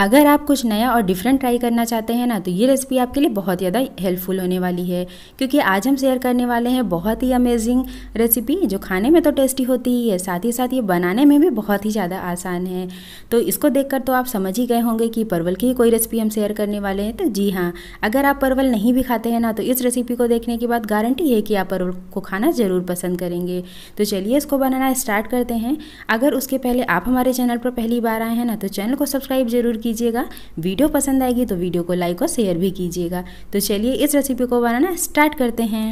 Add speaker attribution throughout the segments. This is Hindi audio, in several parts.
Speaker 1: अगर आप कुछ नया और डिफरेंट ट्राई करना चाहते हैं ना तो ये रेसिपी आपके लिए बहुत ज़्यादा हेल्पफुल होने वाली है क्योंकि आज हम शेयर करने वाले हैं बहुत ही अमेजिंग रेसिपी जो खाने में तो टेस्टी होती ही है साथ ही साथ ये बनाने में भी बहुत ही ज़्यादा आसान है तो इसको देख तो आप समझ ही गए होंगे कि परवल की कोई रेसिपी हम शेयर करने वाले हैं तो जी हाँ अगर आप परवल नहीं भी खाते हैं ना तो इस रेसिपी को देखने के बाद गारंटी है कि आप परवल को खाना ज़रूर पसंद करेंगे तो चलिए इसको बनाना स्टार्ट करते हैं अगर उसके पहले आप हमारे चैनल पर पहली बार आए हैं ना तो चैनल को सब्सक्राइब जरूर कीजिए कीजिएगा वीडियो पसंद आएगी तो वीडियो को लाइक और शेयर भी कीजिएगा तो चलिए इस रेसिपी को बनाना स्टार्ट करते हैं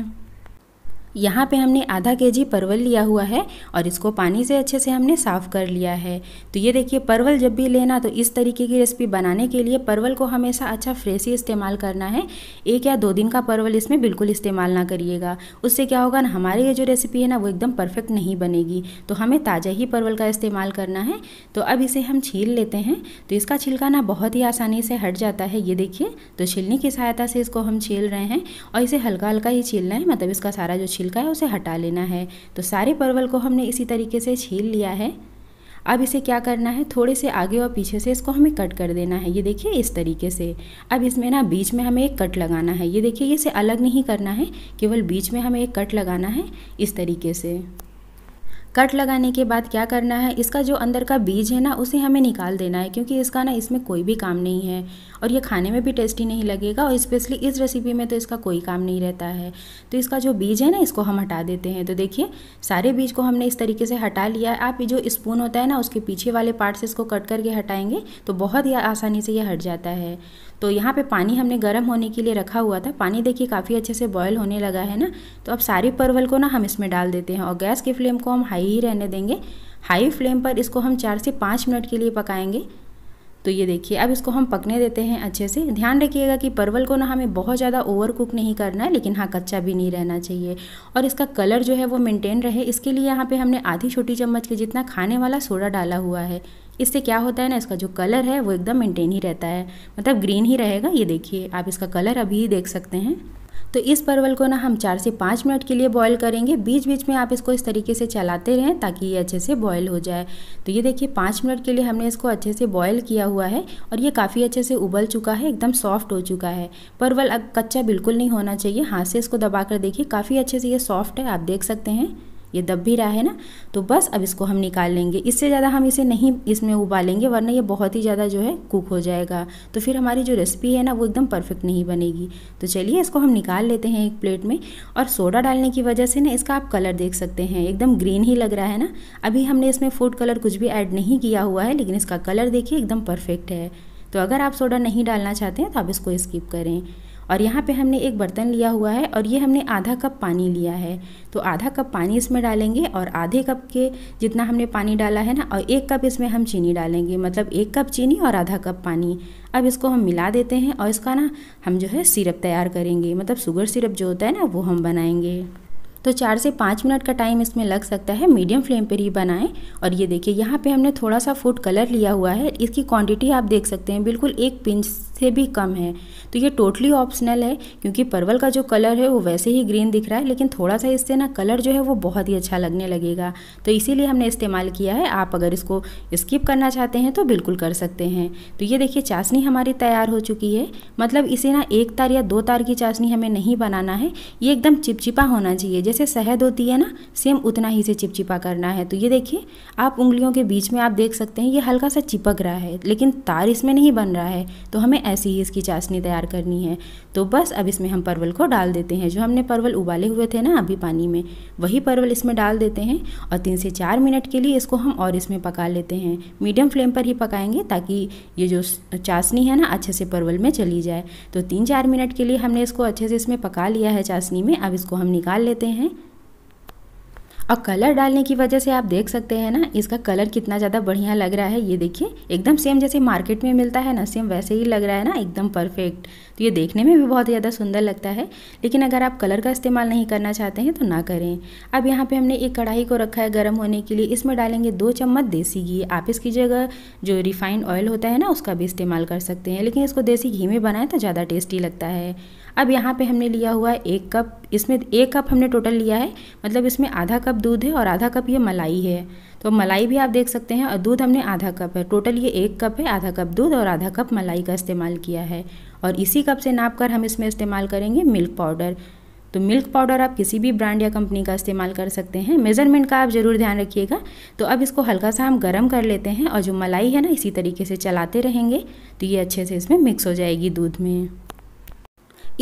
Speaker 1: यहाँ पे हमने आधा के जी परवल लिया हुआ है और इसको पानी से अच्छे से हमने साफ़ कर लिया है तो ये देखिए परवल जब भी लेना तो इस तरीके की रेसिपी बनाने के लिए परवल को हमेशा अच्छा फ्रेश ही इस्तेमाल करना है एक या दो दिन का परवल इसमें बिल्कुल इस्तेमाल ना करिएगा उससे क्या होगा ना हमारी ये जो रेसिपी है ना वो एकदम परफेक्ट नहीं बनेगी तो हमें ताज़ा ही परवल का इस्तेमाल करना है तो अब इसे हम छील लेते हैं तो इसका छिलका ना बहुत ही आसानी से हट जाता है ये देखिए तो छिलनी की सहायता से इसको हम छील रहे हैं और इसे हल्का हल्का ही छीलना है मतलब इसका सारा जो छिलका है उसे हटा लेना है तो सारे परवल को हमने इसी तरीके से छील लिया है अब इसे क्या करना है थोड़े से आगे और पीछे से इसको हमें कट कर देना है ये देखिए इस तरीके से अब इसमें ना बीच में हमें एक कट लगाना है ये देखिए इसे अलग नहीं करना है केवल बीच में हमें एक कट लगाना है इस तरीके से कट लगाने के बाद क्या करना है इसका जो अंदर का बीज है ना उसे हमें निकाल देना है क्योंकि इसका ना इसमें कोई भी काम नहीं है और ये खाने में भी टेस्टी नहीं लगेगा और स्पेशली इस रेसिपी में तो इसका कोई काम नहीं रहता है तो इसका जो बीज है ना इसको हम हटा देते हैं तो देखिए सारे बीज को हमने इस तरीके से हटा लिया है आप जो स्पून होता है ना उसके पीछे वाले पार्ट से इसको कट करके हटाएंगे तो बहुत ही आसानी से ये हट जाता है तो यहाँ पे पानी हमने गर्म होने के लिए रखा हुआ था पानी देखिए काफ़ी अच्छे से बॉयल होने लगा है ना तो अब सारे परवल को ना हम इसमें डाल देते हैं और गैस की फ्लेम को हम हाई ही रहने देंगे हाई फ्लेम पर इसको हम चार से पाँच मिनट के लिए पकाएंगे तो ये देखिए अब इसको हम पकने देते हैं अच्छे से ध्यान रखिएगा कि परवल को ना हमें बहुत ज़्यादा ओवर कुक नहीं करना है लेकिन हाँ कच्चा भी नहीं रहना चाहिए और इसका कलर जो है वो मेंटेन रहे इसके लिए यहाँ पे हमने आधी छोटी चम्मच के जितना खाने वाला सोडा डाला हुआ है इससे क्या होता है ना इसका जो कलर है वो एकदम मेंटेन ही रहता है मतलब ग्रीन ही रहेगा ये देखिए आप इसका कलर अभी ही देख सकते हैं तो इस परवल को ना हम चार से पाँच मिनट के लिए बॉईल करेंगे बीच बीच में आप इसको इस तरीके से चलाते रहें ताकि ये अच्छे से बॉईल हो जाए तो ये देखिए पाँच मिनट के लिए हमने इसको अच्छे से बॉईल किया हुआ है और ये काफ़ी अच्छे से उबल चुका है एकदम सॉफ्ट हो चुका है परवल अब कच्चा बिल्कुल नहीं होना चाहिए हाथ से इसको दबा कर देखिए काफ़ी अच्छे से ये सॉफ्ट है आप देख सकते हैं ये दब भी रहा है ना तो बस अब इसको हम निकाल लेंगे इससे ज़्यादा हम इसे नहीं इसमें उबालेंगे वरना ये बहुत ही ज़्यादा जो है कुक हो जाएगा तो फिर हमारी जो रेसिपी है ना वो एकदम परफेक्ट नहीं बनेगी तो चलिए इसको हम निकाल लेते हैं एक प्लेट में और सोडा डालने की वजह से ना इसका आप कलर देख सकते हैं एकदम ग्रीन ही लग रहा है ना अभी हमने इसमें फूड कलर कुछ भी ऐड नहीं किया हुआ है लेकिन इसका कलर देखिए एकदम परफेक्ट है तो अगर आप सोडा नहीं डालना चाहते हैं तो आप इसको स्किप करें और यहाँ पे हमने एक बर्तन लिया हुआ है और ये हमने आधा कप पानी लिया है तो आधा कप पानी इसमें डालेंगे और आधे कप के जितना हमने पानी डाला है ना और एक कप इसमें हम चीनी डालेंगे मतलब एक कप चीनी और आधा कप पानी अब इसको हम मिला देते हैं और इसका ना हम जो है सिरप तैयार करेंगे मतलब शुगर सिरप जो होता है ना वो हम बनाएंगे तो चार से पाँच मिनट का टाइम इसमें लग सकता है मीडियम फ्लेम पर ही बनाएं और ये देखिए यहाँ पे हमने थोड़ा सा फूड कलर लिया हुआ है इसकी क्वांटिटी आप देख सकते हैं बिल्कुल एक पिंच से भी कम है तो ये टोटली ऑप्शनल है क्योंकि परवल का जो कलर है वो वैसे ही ग्रीन दिख रहा है लेकिन थोड़ा सा इससे ना कलर जो है वो बहुत ही अच्छा लगने लगेगा तो इसीलिए हमने इस्तेमाल किया है आप अगर इसको स्किप करना चाहते हैं तो बिल्कुल कर सकते हैं तो ये देखिए चाशनी हमारी तैयार हो चुकी है मतलब इसे ना एक तार या दो तार की चाशनी हमें नहीं बनाना है ये एकदम चिपचिपा होना चाहिए जैसे शहद होती है ना सेम उतना ही से चिपचिपा करना है तो ये देखिए आप उंगलियों के बीच में आप देख सकते हैं ये हल्का सा चिपक रहा है लेकिन तार इसमें नहीं बन रहा है तो हमें ऐसी ही इसकी चाशनी तैयार करनी है तो बस अब इसमें हम परवल को डाल देते हैं जो हमने परवल उबाले हुए थे ना अभी पानी में वही परवल इसमें डाल देते हैं और तीन से चार मिनट के लिए इसको हम और इसमें पका लेते हैं मीडियम फ्लेम पर ही पकाएंगे ताकि ये जो चाशनी है ना अच्छे से परवल में चली जाए तो तीन चार मिनट के लिए हमने इसको अच्छे से इसमें पका लिया है चाशनी में अब इसको हम निकाल लेते हैं हैं और कलर डालने की वजह से आप देख सकते हैं ना इसका कलर कितना ज़्यादा बढ़िया लग रहा है ये देखिए एकदम सेम जैसे मार्केट में मिलता है ना सेम वैसे ही लग रहा है ना एकदम परफेक्ट तो ये देखने में भी बहुत ज़्यादा सुंदर लगता है लेकिन अगर आप कलर का इस्तेमाल नहीं करना चाहते हैं तो ना करें अब यहाँ पर हमने एक कढ़ाई को रखा है गर्म होने के लिए इसमें डालेंगे दो चम्मच देसी घी आप इसकी जगह जो रिफाइंड ऑयल होता है ना उसका भी इस्तेमाल कर सकते हैं लेकिन इसको देसी घी में बनाएं तो ज़्यादा टेस्टी लगता है अब यहाँ पे हमने लिया हुआ है एक कप इसमें एक कप हमने टोटल लिया है मतलब इसमें आधा कप दूध है और आधा कप ये मलाई है तो मलाई भी आप देख सकते हैं और दूध हमने आधा कप है टोटल ये एक कप है आधा कप दूध और आधा कप मलाई का इस्तेमाल किया है और इसी कप से नाप कर हम इसमें इस्तेमाल करेंगे मिल्क पाउडर तो मिल्क पाउडर आप किसी भी ब्रांड या कंपनी का इस्तेमाल कर सकते हैं मेज़रमेंट का आप ज़रूर ध्यान रखिएगा तो अब इसको हल्का सा हम गर्म कर लेते हैं और जो मलाई है ना इसी तरीके से चलाते रहेंगे तो ये अच्छे से इसमें मिक्स हो जाएगी दूध में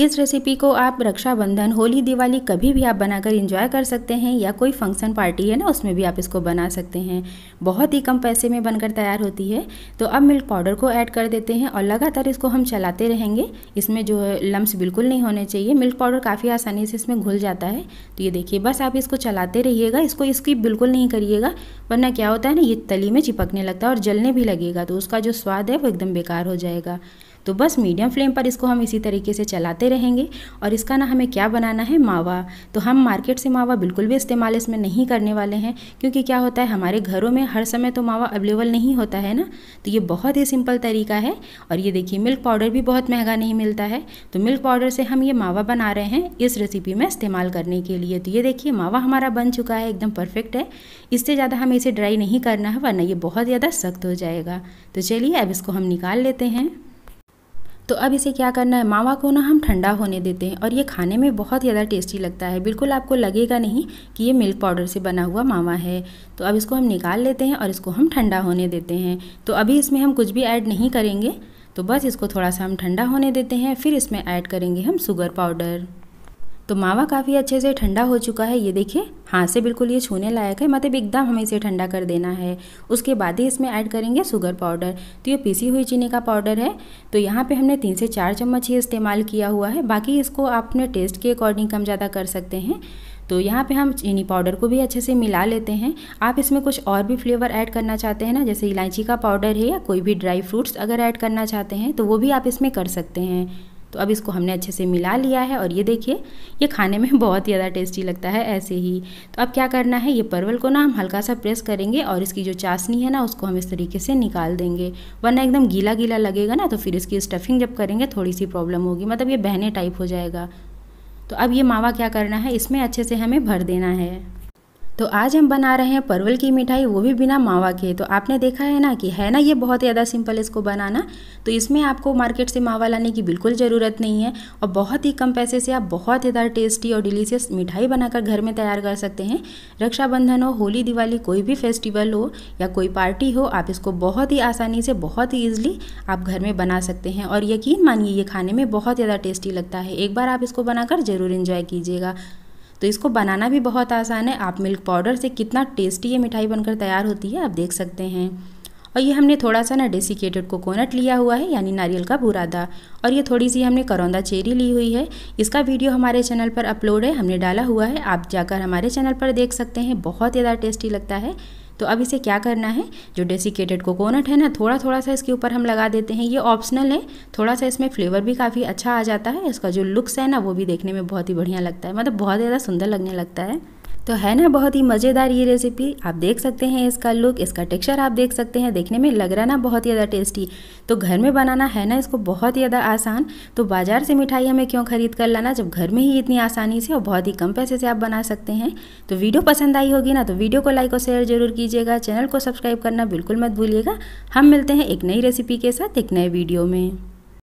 Speaker 1: इस रेसिपी को आप रक्षाबंधन होली दिवाली कभी भी आप बनाकर इंजॉय कर सकते हैं या कोई फंक्शन पार्टी है ना उसमें भी आप इसको बना सकते हैं बहुत ही कम पैसे में बनकर तैयार होती है तो अब मिल्क पाउडर को ऐड कर देते हैं और लगातार इसको हम चलाते रहेंगे इसमें जो है लम्स बिल्कुल नहीं होने चाहिए मिल्क पाउडर काफ़ी आसानी से इसमें घुल जाता है तो ये देखिए बस आप इसको चलाते रहिएगा इसको इसकी बिल्कुल नहीं करिएगा वरना क्या होता है ना ये तली में चिपकने लगता है और जलने भी लगेगा तो उसका जो स्वाद है वो एकदम बेकार हो जाएगा तो बस मीडियम फ्लेम पर इसको हम इसी तरीके से चलाते रहेंगे और इसका ना हमें क्या बनाना है मावा तो हम मार्केट से मावा बिल्कुल भी इस्तेमाल इसमें नहीं करने वाले हैं क्योंकि क्या होता है हमारे घरों में हर समय तो मावा अवेलेबल नहीं होता है ना तो ये बहुत ही सिंपल तरीका है और ये देखिए मिल्क पाउडर भी बहुत महंगा नहीं मिलता है तो मिल्क पाउडर से हम ये मावा बना रहे हैं इस रेसिपी में इस्तेमाल करने के लिए तो ये देखिए मावा हमारा बन चुका है एकदम परफेक्ट है इससे ज़्यादा हमें इसे ड्राई नहीं करना है वरना ये बहुत ज़्यादा सख्त हो जाएगा तो चलिए अब इसको हम निकाल लेते हैं तो अब इसे क्या करना है मावा को ना हम ठंडा होने देते हैं और ये खाने में बहुत ज़्यादा टेस्टी लगता है बिल्कुल आपको लगेगा नहीं कि ये मिल्क पाउडर से बना हुआ मावा है तो अब इसको हम निकाल लेते हैं और इसको हम ठंडा होने देते हैं तो अभी इसमें हम कुछ भी ऐड नहीं करेंगे तो बस इसको थोड़ा सा हम ठंडा होने देते हैं फिर इसमें ऐड करेंगे हम शुगर पाउडर तो मावा काफ़ी अच्छे से ठंडा हो चुका है ये देखिए हाथ से बिल्कुल ये छूने लायक है मतलब एकदम हमें इसे ठंडा कर देना है उसके बाद ही इसमें ऐड करेंगे शुगर पाउडर तो ये पीसी हुई चीनी का पाउडर है तो यहाँ पे हमने तीन से चार चम्मच ही इस्तेमाल किया हुआ है बाकी इसको आप अपने टेस्ट के अकॉर्डिंग कम ज़्यादा कर सकते हैं तो यहाँ पे हम चीनी पाउडर को भी अच्छे से मिला लेते हैं आप इसमें कुछ और भी फ्लेवर ऐड करना चाहते हैं ना जैसे इलायची का पाउडर है या कोई भी ड्राई फ्रूट्स अगर ऐड करना चाहते हैं तो वो भी आप इसमें कर सकते हैं तो अब इसको हमने अच्छे से मिला लिया है और ये देखिए ये खाने में बहुत ही ज़्यादा टेस्टी लगता है ऐसे ही तो अब क्या करना है ये परवल को ना हम हल्का सा प्रेस करेंगे और इसकी जो चाशनी है ना उसको हम इस तरीके से निकाल देंगे वरना एकदम गीला गीला लगेगा ना तो फिर इसकी स्टफिंग जब करेंगे थोड़ी सी प्रॉब्लम होगी मतलब ये बहने टाइप हो जाएगा तो अब ये मावा क्या करना है इसमें अच्छे से हमें भर देना है तो आज हम बना रहे हैं परवल की मिठाई वो भी बिना मावा के तो आपने देखा है ना कि है ना ये बहुत ज़्यादा सिंपल इसको बनाना तो इसमें आपको मार्केट से मावा लाने की बिल्कुल ज़रूरत नहीं है और बहुत ही कम पैसे से आप बहुत ज़्यादा टेस्टी और डिलीशियस मिठाई बनाकर घर में तैयार कर सकते हैं रक्षाबंधन हो होली दिवाली कोई भी फेस्टिवल हो या कोई पार्टी हो आप इसको बहुत ही आसानी से बहुत ही ईजिली आप घर में बना सकते हैं और यकीन मानिए ये खाने में बहुत ज़्यादा टेस्टी लगता है एक बार आप इसको बनाकर ज़रूर इन्जॉय कीजिएगा तो इसको बनाना भी बहुत आसान है आप मिल्क पाउडर से कितना टेस्टी ये मिठाई बनकर तैयार होती है आप देख सकते हैं और ये हमने थोड़ा सा ना डेसिकेटेड कोकोनट लिया हुआ है यानी नारियल का बुरादा और ये थोड़ी सी हमने करौंदा चेरी ली हुई है इसका वीडियो हमारे चैनल पर अपलोड है हमने डाला हुआ है आप जाकर हमारे चैनल पर देख सकते हैं बहुत ज़्यादा टेस्टी लगता है तो अब इसे क्या करना है जो डेसिकेटेड कोकोनट है ना थोड़ा थोड़ा सा इसके ऊपर हम लगा देते हैं ये ऑप्शनल है थोड़ा सा इसमें फ्लेवर भी काफ़ी अच्छा आ जाता है इसका जो लुक्स है ना वो भी देखने में बहुत ही बढ़िया लगता है मतलब बहुत ज़्यादा सुंदर लगने लगता है तो है ना बहुत ही मज़ेदार ये रेसिपी आप देख सकते हैं इसका लुक इसका टेक्सचर आप देख सकते हैं देखने में लग रहा ना बहुत ही ज़्यादा टेस्टी तो घर में बनाना है ना इसको बहुत ही ज़्यादा आसान तो बाज़ार से मिठाई हमें क्यों खरीद कर लाना जब घर में ही इतनी आसानी से और बहुत ही कम पैसे से आप बना सकते हैं तो वीडियो पसंद आई होगी ना तो वीडियो को लाइक और शेयर जरूर कीजिएगा चैनल को सब्सक्राइब करना बिल्कुल मत भूलिएगा हम मिलते हैं एक नई रेसिपी के साथ एक नए वीडियो में